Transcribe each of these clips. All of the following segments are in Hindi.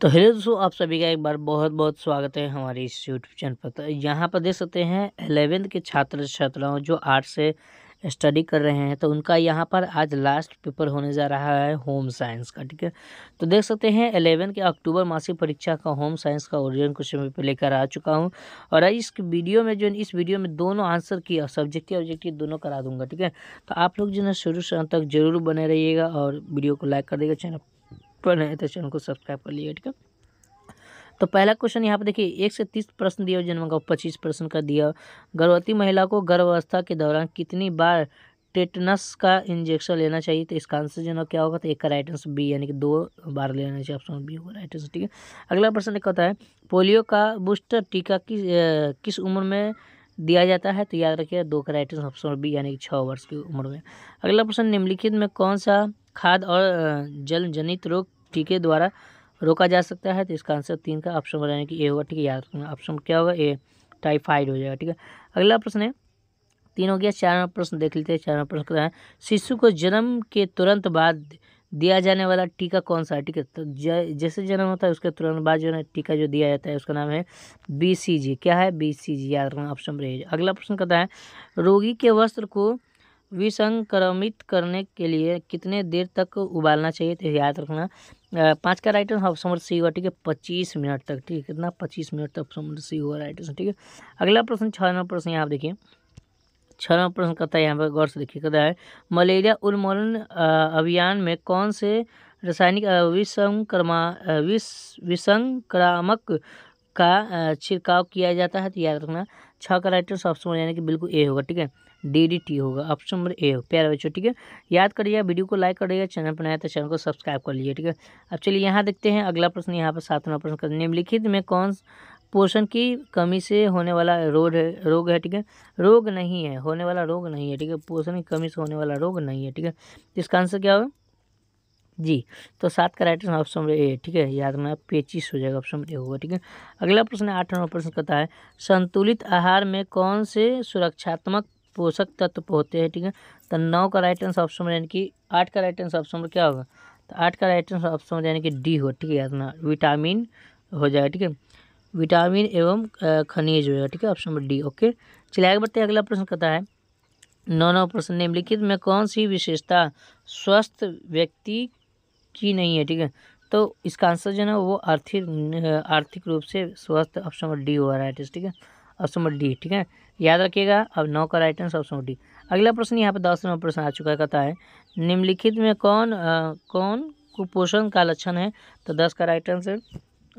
तो हेलो दोस्तों आप सभी का एक बार बहुत बहुत स्वागत है हमारे इस यूट्यूब चैनल पर तो यहाँ पर देख सकते हैं एलेवेंथ के छात्र छात्राओं जो आर्ट से स्टडी कर रहे हैं तो उनका यहाँ पर आज लास्ट पेपर होने जा रहा है होम साइंस का ठीक है तो देख सकते हैं एलेवेंथ के अक्टूबर मासिक परीक्षा का होम साइंस का ओरिजिन क्वेश्चन पेपर लेकर आ चुका हूँ और इस वीडियो में जो इस वीडियो में दोनों आंसर की सब्जेक्टिव ऑब्जेक्टिव दोनों करा दूंगा ठीक है तो आप लोग जो है शुरू से तक जरूर बने रहिएगा और वीडियो को लाइक कर देगा चैनल पर नए तो चैनल को सब्सक्राइब कर लिए ठीक है तो पहला क्वेश्चन यहाँ पर देखिए एक से तीस प्रश्न दिया जन्म का पच्चीस प्रश्न का दिया गर्भवती महिला को गर्भावस्था के दौरान कितनी बार टेटनस का इंजेक्शन लेना चाहिए तो इसका आंसर जो क्या होगा तो एक का राइटेंस बी यानी कि दो बार लेना चाहिए ऑप्शन बी होगा राइटेंस ठीक है अगला प्रश्न एक होता तो है पोलियो का बूस्टर टीका किस किस उम्र में दिया जाता है तो याद रखिए दो का राइटेंस ऑप्शन बी यानी कि छः वर्ष की उम्र में अगला प्रश्न निम्नलिखित में कौन सा खाद और जल जनित रोग टीके द्वारा रोका जा सकता है तो इसका आंसर तीन का ऑप्शन बनाने की ए होगा ठीक है याद रखना ऑप्शन क्या होगा ए टाइफाइड हो जाएगा ठीक है अगला प्रश्न है तीन हो गया चार प्रश्न देख लेते हैं चार प्रश्न क्या है शिशु को जन्म के तुरंत बाद दिया जाने वाला टीका कौन सा है ठीक है तो जैसे जन्म होता है उसके तुरंत बाद जो है टीका जो दिया जाता है उसका नाम है बी क्या है बी याद रखना ऑप्शन रहेगा अगला प्रश्न कहता है रोगी के वस्त्र को विसंक्रमित करने के लिए कितने देर तक उबालना चाहिए तो याद रखना पाँच का right answer option number C हुआ ठीक है पच्चीस मिनट तक ठीक है कितना पच्चीस मिनट तक ऑप्शन नंबर सी हुआ राइट आंसर ठीक है अगला प्रश्न छः नंबर प्रश्न यहाँ देखिए छः नंबर प्रश्न कहता है यहाँ पर गौर से देखिए कहता है मलेरिया उन्मूलन अभियान में कौन से रासायनिक विसंक्रमा विस विसंक्रामक का छिड़काव किया जाता है तो याद रखना छः का राइट आंसर ऑप्शन यानी कि बिल्कुल ए होगा ठीक है डी डी टी होगा ऑप्शन नंबर ए प्यारे बच्चों ठीक है याद करिएगा वीडियो को लाइक करिएगा चैनल पर नया तो चैनल को सब्सक्राइब कर लीजिए ठीक है अब चलिए यहाँ देखते हैं अगला प्रश्न यहाँ पर सात नंबर प्रश्न करने निम्नलिखित में कौन पोषण की कमी से होने वाला रोग है रोग है ठीक है रोग नहीं है होने वाला रोग नहीं है ठीक है पोषण की कमी से होने वाला रोग नहीं है ठीक है इसका आंसर क्या होगा जी तो सात का right answer option number A ठीक है याद में पेचिस हो जाएगा ऑप्शन ए होगा ठीक है अगला प्रश्न आठ नंबर प्रश्न कहता है संतुलित आहार में कौन से सुरक्षात्मक पोषक तत्व होते हैं ठीक है तो नौ का राइट आंसर ऑप्शन यानी कि आठ का राइट आंसर ऑप्शन क्या होगा तो आठ का राइट आंसर ऑप्शन यानी कि डी हो ठीक है अपना विटामिन हो जाएगा ठीक है विटामिन एवं खनिज हो जाएगा ठीक है ऑप्शन नंबर डी ओके चलिए आगे बढ़ते हैं अगला प्रश्न कहता है नौ नौ प्रश्न निम्नलिखित में कौन सी विशेषता स्वस्थ व्यक्ति की नहीं है ठीक है तो इसका आंसर जो है ना वो आर्थिक आर्थिक रूप से स्वस्थ ऑप्शन नंबर डी रहा है ठीक है ऑप्शन नंबर डी ठीक है याद रखिएगा अब नौ का राइट आंसर ऑप्शन डी अगला प्रश्न यहाँ पर दस नंबर प्रश्न आ चुका कहता है निम्नलिखित में कौन आ, कौन कुपोषण का लक्षण है तो दस का right answer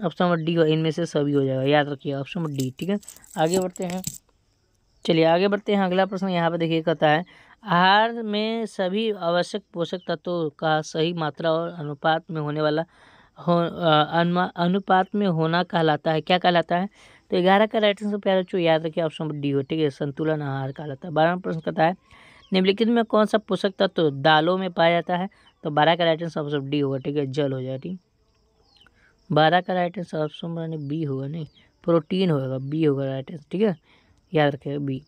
option number D इनमें से सभी हो जाएगा याद रखिएगा ऑप्शन नंबर डी ठीक है आगे बढ़ते हैं चलिए आगे बढ़ते हैं अगला प्रश्न यहाँ पर देखिए कहता है आहार में सभी आवश्यक पोषक तत्वों का सही मात्रा और अनुपात में होने वाला हो अनुपात में होना कहलाता है क्या कहलाता है तो ग्यारह का राइट आंसर प्यारा बच्चों याद रखिए ऑप्शन डी हो ठीक है संतुलन आहार कहा जाता है बारह प्रश्न कहता है निम्नलिखित में कौन सा पोषक तत्व तो दालों में पाया जाता है तो बारह का राइट आंसर ऑप्शन डी होगा ठीक है जल हो जाए ठीक बारह का राइट आंसर ऑप्शन बी होगा नहीं प्रोटीन होगा बी होगा राइट आंसर ठीक है याद रखेगा बी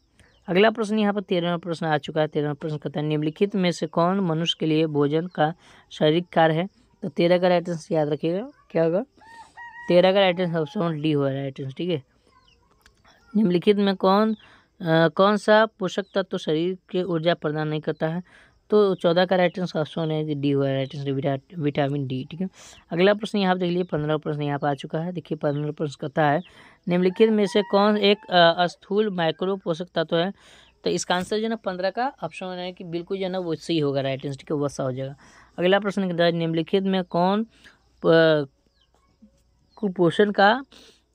अगला प्रश्न यहाँ पर तेरहवा प्रश्न आ चुका है तेरहवा प्रश्न कहता है निम्नलिखित में से कौन मनुष्य के लिए भोजन का शारीरिक कार्य है तो तेरह का राइट आंसर याद रखिएगा क्या होगा तेरह का राइट आंसर ऑप्शन डी हुआ राइट ठीक है निम्नलिखित में कौन आ, कौन सा पोषक तत्व तो शरीर के ऊर्जा प्रदान नहीं करता है तो चौदह का राइट आंसर ऑप्शन है डी हुआ राइट आंसर विटामिन डी ठीक है अगला प्रश्न यहाँ पर देख लीजिए पंद्रह प्रश्न यहाँ पर आ चुका है देखिए पंद्रह प्रश्न कहता है निम्नलिखित में से कौन एक स्थूल माइक्रो पोषक तत्व है तो इसका आंसर जो है ना पंद्रह का ऑप्शन है कि बिल्कुल जो है ना वो सही होगा राइट आंसर ठीक है वसा हो जाएगा अगला प्रश्न निम्नलिखित में कौन कुपोषण का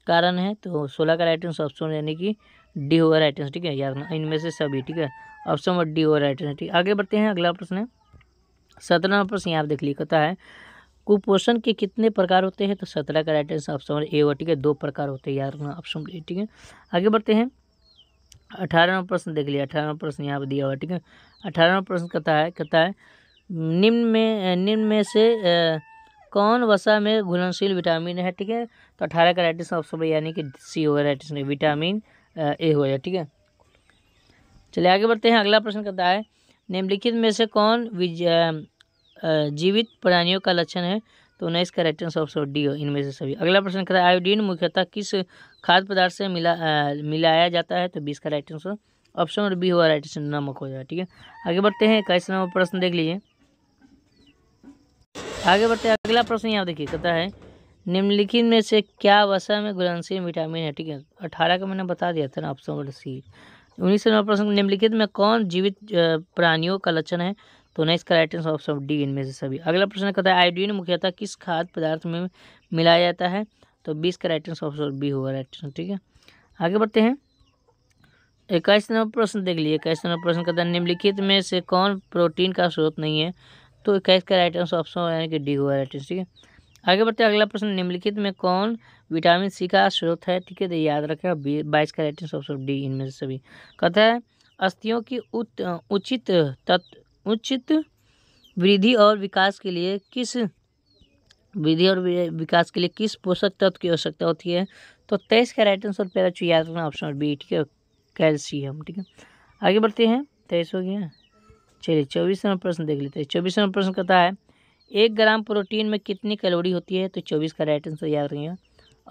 कारण है तो सोलह का राइट आंसर ऑप्शन यानी कि डी होगा राइट आंसर ठीक है याद रखना इनमें से सभी ठीक है ऑप्शन नंबर डी होगा राइट आंसर ठीक आगे बढ़ते हैं अगला प्रश्न है सत्रह नंबर प्रश्न यहाँ देख देख कता है कुपोषण के कितने प्रकार होते हैं तो सत्रह का right answer option number A होगा ठीक है दो प्रकार होते हैं याद रखना ऑप्शन ए ठीक है आगे बढ़ते हैं नंबर प्रश्न देख लिया नंबर प्रश्न यहाँ पर दिया हुआ ठीक है नंबर प्रश्न कहता है कहता है निम्न में निम्न में से कौन वसा में घुलनशील विटामिन है ठीक है तो अठारह का राइटिस ऑप्शन यानी कि सी होगा राइटिस विटामिन ए हो गया ठीक है चलिए आगे बढ़ते हैं अगला प्रश्न कहता है निम्नलिखित में से कौन जीवित प्राणियों का लक्षण है तो उन्नीस का राइट आंसर ऑप्शन डी हो इनमें से सभी अगला प्रश्न कहता है आयोडीन मुख्यतः किस खाद्य पदार्थ से मिला आ, मिलाया जाता है तो बीस का राइट आंसर ऑप्शन और बी हो राइट नमक हो जाएगा ठीक है आगे बढ़ते हैं कैसे नंबर प्रश्न देख लीजिए आगे बढ़ते हैं अगला प्रश्न यहाँ देखिए कहता है निम्नलिखित में से क्या वसा में घुलनशील विटामिन है ठीक है अठारह का मैंने बता दिया था ना ऑप्शन नंबर सी उन्नीस नंबर प्रश्न निम्नलिखित में कौन जीवित प्राणियों का लक्षण है तो नहीं इसका राइट आंसर ऑप्शन डी इनमें से सभी अगला प्रश्न कहता है आयोडीन मुख्यतः किस खाद्य पदार्थ में मिलाया जाता है तो बीस का राइट आंसर ऑप्शन बी होगा राइट आंसर ठीक है आगे बढ़ते हैं इक्कीस नंबर प्रश्न देख लीजिए इक्कीस नंबर प्रश्न कहता है निम्नलिखित में से कौन प्रोटीन का स्रोत नहीं है तो इक्कीस का राइट आंसर ऑप्शन यानी कि डी होगा राइट ठीक है आगे बढ़ते हैं अगला प्रश्न निम्नलिखित में कौन विटामिन सी का स्रोत है ठीक है तो याद रखें बाईस का राइट आंसर ऑप्शन डी इनमें से सभी कहता है अस्थियों की उत, उचित तत्व उचित वृद्धि और विकास के लिए किस वृद्धि और विकास के लिए किस पोषक तत्व की आवश्यकता होती है तो तेईस का राइट आंसर पहला याद रखना ऑप्शन बी ठीक है कैल्शियम ठीक है आगे बढ़ते हैं तेईस हो गया चलिए चौबीस नंबर प्रश्न देख लेते हैं चौबीस नंबर प्रश्न कहता है एक ग्राम प्रोटीन में कितनी कैलोरी होती है तो चौबीस का राइट आंसर याद रखिए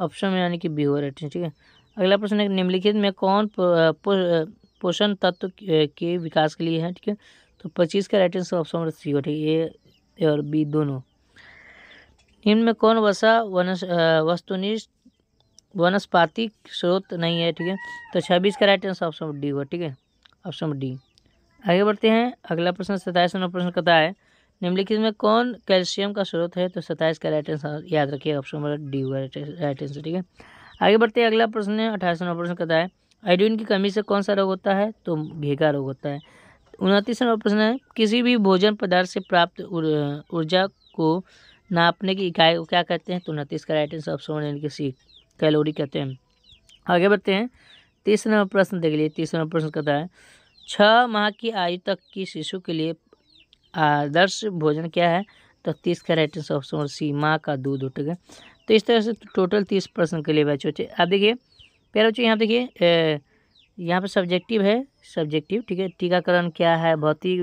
ऑप्शन में यानी कि बी हो राइट ठीक है अगला प्रश्न है निम्नलिखित में कौन पोषण तत्व के विकास के लिए है ठीक है तो पच्चीस का right answer option number C हो ठीक है ए और बी दोनों निम्न में कौन वसा वनस वस्तुनिष्ठ वनस्पातिक स्रोत नहीं है ठीक है तो छब्बीस का राइट आंसर ऑप्शन डी हुआ ठीक है ऑप्शन डी आगे बढ़ते हैं अगला प्रश्न सत्ताईस नंबर प्रश्न कहता है निम्नलिखित में कौन कैल्शियम का स्रोत है तो सत्ताईस का राइट आंसर याद रखिए ऑप्शन नंबर डी हुआ राइट आंसर ठीक है आगे बढ़ते हैं अगला प्रश्न है अठाईस नंबर प्रश्न कहता है आयोडीन की कमी से कौन सा रोग होता है तो भेगा रोग होता है उनतीस नंबर प्रश्न है किसी भी भोजन पदार्थ से प्राप्त ऊर्जा को नापने की इकाई को क्या कहते हैं तो उनतीस का राइट आंसर ऑप्शन यानी कि सी कैलोरी कहते हैं आगे बढ़ते हैं तीसरा प्रश्न देख लीजिए तीसरा प्रश्न कहता है छः माह की आयु तक की शिशु के लिए आदर्श भोजन क्या है तो तीस का राइट आंसर ऑप्शन और सी माँ का दूध उठ गया तो इस तरह से टोटल तो तीस परसेंट के लिए बच्चे होते अब देखिए प्यारे बच्चों यहाँ देखिए यहाँ पर सब्जेक्टिव है सब्जेक्टिव ठीक है टीकाकरण क्या है भौतिक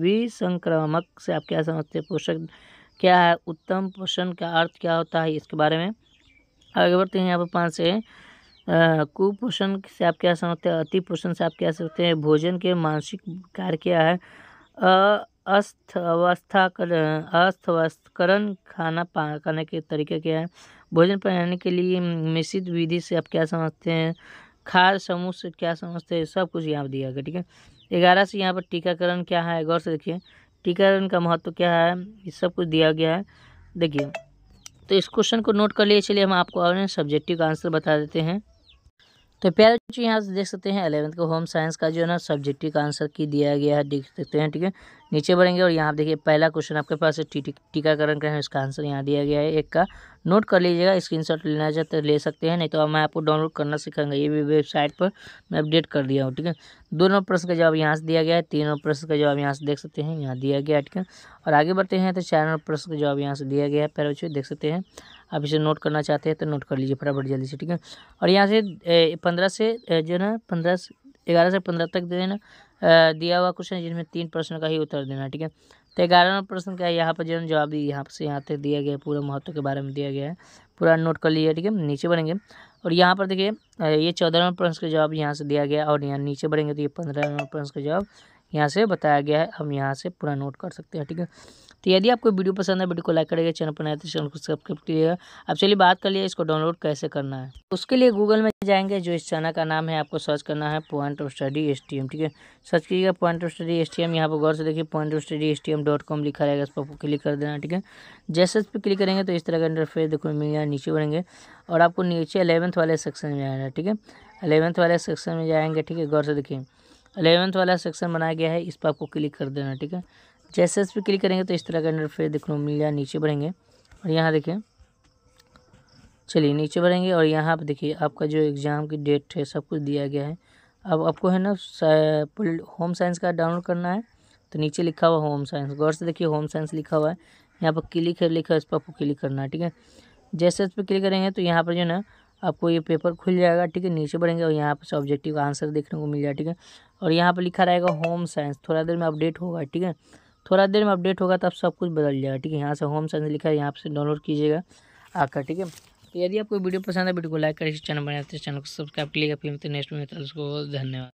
विसंक्रामक से आप क्या समझते हैं पोषक क्या है उत्तम पोषण का अर्थ क्या होता है इसके बारे में आगे बढ़ते हैं यहाँ पर पाँच से कुपोषण से आप क्या समझते हैं अति पोषण से आप क्या समझते हैं भोजन के मानसिक कार्य क्या है अस्थ अवस्था कर अस्थवस्थकरण खाना पाने के तरीके क्या है भोजन पहनाने के लिए मिश्रित विधि से आप क्या समझते हैं खार समूह से क्या समझते हैं सब कुछ यहाँ पर दिया गया ठीक है ग्यारह से यहाँ पर टीकाकरण क्या है गौर से देखिए टीकाकरण का महत्व क्या है ये सब कुछ दिया गया है देखिए तो इस क्वेश्चन को नोट कर लिए चलिए हम आपको और सब्जेक्टिव का आंसर बता देते हैं तो प्यारे बच्चों यहाँ से देख सकते हैं अलेवंथ का होम साइंस का जो है ना सब्जेक्टिव का आंसर की दिया गया है देख सकते हैं ठीक है नीचे बढ़ेंगे और यहाँ देखिए पहला क्वेश्चन आपके पास है टीकाकरण का है इसका आंसर यहाँ दिया गया है एक का नोट कर लीजिएगा स्क्रीन शॉट लेना चाहते तो ले सकते हैं नहीं तो मैं आपको डाउनलोड करना सिखाऊंगा ये भी वेबसाइट पर मैं अपडेट कर दिया हूँ ठीक है दोनों प्रश्न का जवाब यहाँ से दिया गया है तीनों प्रश्न का जवाब यहाँ से देख सकते हैं यहाँ दिया गया है ठीक है और आगे बढ़ते हैं तो चार प्रश्न का जवाब यहाँ से दिया गया है पहले बच्चे देख सकते हैं आप इसे नोट करना चाहते हैं तो नोट कर लीजिए फटाफट जल्दी से ठीक है और यहाँ से पंद्रह से जो है ना पंद्रह ग्यारह से पंद्रह तक जो है ना दिया हुआ क्वेश्चन जिनमें तीन प्रश्न का ही उत्तर देना ठीक है तो ग्यारह प्रश्न का यहाँ पर जो है जवाब यहाँ से यहाँ तक दिया गया है पूरा महत्व के बारे में दिया गया है पूरा नोट कर लीजिए ठीक है नीचे बढ़ेंगे और यहाँ पर देखिए ये चौदहवें प्रश्न का जवाब यहाँ से दिया गया और यहाँ नीचे बढ़ेंगे तो ये पंद्रहवें प्रश्न का जवाब यहाँ से बताया गया है हम यहाँ से पूरा नोट कर सकते हैं ठीक है तो यदि आपको वीडियो पसंद है वीडियो को लाइक करेगा चैनल पर नया तो चैनल को सब्सक्राइब करिएगा अब चलिए बात कर लिए इसको डाउनलोड कैसे करना है उसके लिए गूगल में जाएंगे जो इस चैनल का नाम है आपको सर्च करना है पॉइंट ऑफ स्टडी एस ठीक है सर्च कीजिएगा point of study S T M यहाँ पर गौर से देखिए point of study S T M dot com लिखा रहेगा इस पर क्लिक कर देना ठीक है जैसे इस पर क्लिक करेंगे तो इस तरह का इंटरफेस देखो मिल जाए नीचे बढ़ेंगे और आपको नीचे अलेवंथ वाले सेक्शन में आना है ठीक है अलेवंथ वाले सेक्शन में जाएंगे ठीक है गौर से देखिए अलेवंथ वाला सेक्शन बनाया गया है इस पर आपको क्लिक कर देना ठीक है जैसे इस पर क्लिक करेंगे तो इस तरह का इंटरफेस देखने को मिल जाए नीचे बढ़ेंगे और यहाँ देखें चलिए नीचे बढ़ेंगे और यहाँ पर देखिए आपका जो एग्ज़ाम की डेट है सब कुछ दिया गया है अब आपको है ना होम साइंस का डाउनलोड करना है तो नीचे लिखा हुआ होम साइंस गौर से देखिए होम साइंस लिखा हुआ है यहाँ पर क्लिक है लिखा है इस पर आपको क्लिक करना है ठीक है जैसे इस पर क्लिक करेंगे तो यहाँ पर जो ना आपको ये पेपर खुल जाएगा ठीक है नीचे बढ़ेंगे और यहाँ पर ऑब्जेक्टिव आंसर देखने को मिल जाएगा ठीक है और यहाँ पर लिखा रहेगा होम साइंस थोड़ा देर में अपडेट होगा ठीक है थोड़ा देर में अपडेट होगा तो आप सब कुछ बदल जाएगा ठीक है यहाँ से होम साइंस लिखा है यहाँ से डाउनलोड कीजिएगा आकर ठीक है तो यदि आपको वीडियो पसंद है वीडियो को लाइक करें चैनल बनाए चैनल को सब्सक्राइब कीजिएगा फिर नेक्स्ट में धन्यवाद